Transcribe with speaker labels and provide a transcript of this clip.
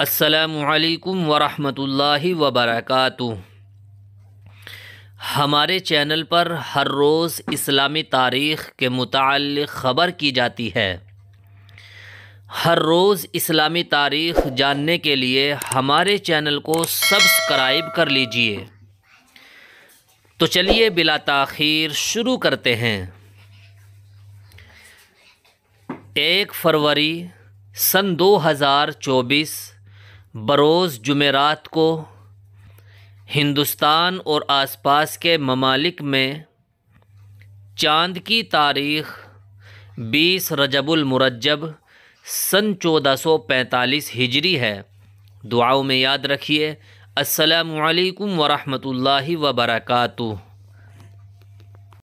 Speaker 1: असलकम वरहमतुल्लि वबरकू हमारे चैनल पर हर रोज़ इस्लामी तारीख़ के मुतल ख़बर की जाती है हर रोज़ इस्लामी तारीख़ जानने के लिए हमारे चैनल को सब्सक्राइब कर लीजिए तो चलिए बिला तख़िर शुरू करते हैं एक फरवरी सन 2024 बरोज़ जुमेरात को हिंदुस्तान और आसपास के ममालिक में चांद की तारीख़ बीस रजबुलमरजब सन चौदह सौ पैंतालीस हिजरी है दुआओं में याद रखिए असलकम वरहमल वबरकू